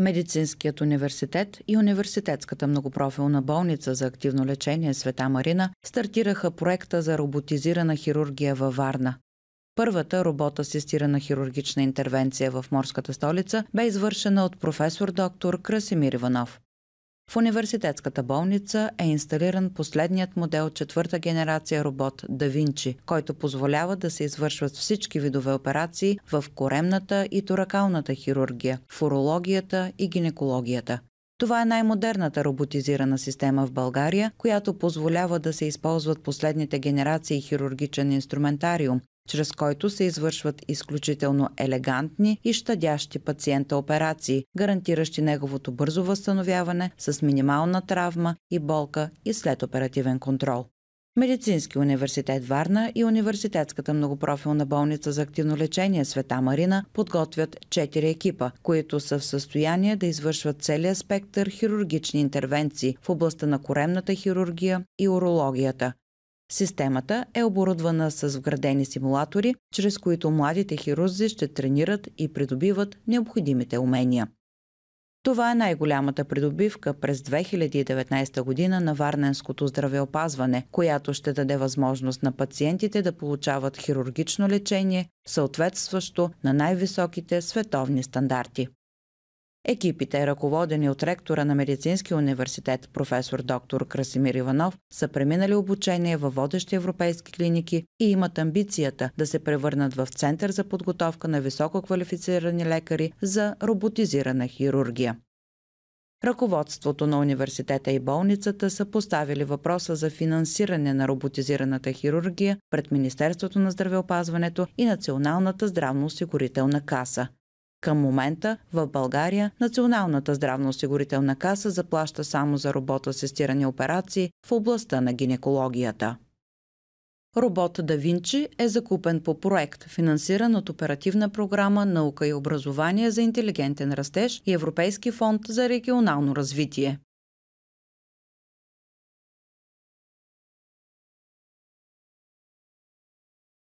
Медицинският университет и Университетската многопрофилна болница за активно лечение Света Марина стартираха проекта за роботизирана хирургия във Варна. Първата робот-асистирана хирургична интервенция в морската столица бе извършена от професор доктор Красимир Иванов. В университетската болница е инсталиран последният модел четвърта генерация робот Da Vinci, който позволява да се извършват всички видове операции в коремната и торакалната хирургия, фурологията и гинекологията. Това е най-модерната роботизирана система в България, която позволява да се използват последните генерации хирургичен инструментариум, чрез който се извършват изключително елегантни и щадящи пациента операции, гарантиращи неговото бързо възстановяване с минимална травма и болка и след оперативен контрол. Медицински университет Варна и Университетската многопрофилна болница за активно лечение Света Марина подготвят 4 екипа, които са в състояние да извършват целият спектър хирургични интервенции в областта на коремната хирургия и урологията. Системата е оборудвана с вградени симулатори, чрез които младите хирурзи ще тренират и придобиват необходимите умения. Това е най-голямата придобивка през 2019 година на Варненското здравеопазване, която ще даде възможност на пациентите да получават хирургично лечение, съответстващо на най-високите световни стандарти. Екипите, ръководени от ректора на Медицинския университет професор доктор Красимир Иванов, са преминали обучение във водещи европейски клиники и имат амбицията да се превърнат в център за подготовка на висококвалифицирани лекари за роботизирана хирургия. Ръководството на университета и болницата са поставили въпроса за финансиране на роботизираната хирургия пред Министерството на здравеопазването и Националната здравноосигурителна каса – към момента в България Националната здравноосигурителна каса заплаща само за работа с естирани операции в областта на гинекологията. Робот Да Винчи е закупен по проект, финансиран от оперативна програма Наука и образование за интелигентен растеж и Европейски фонд за регионално развитие.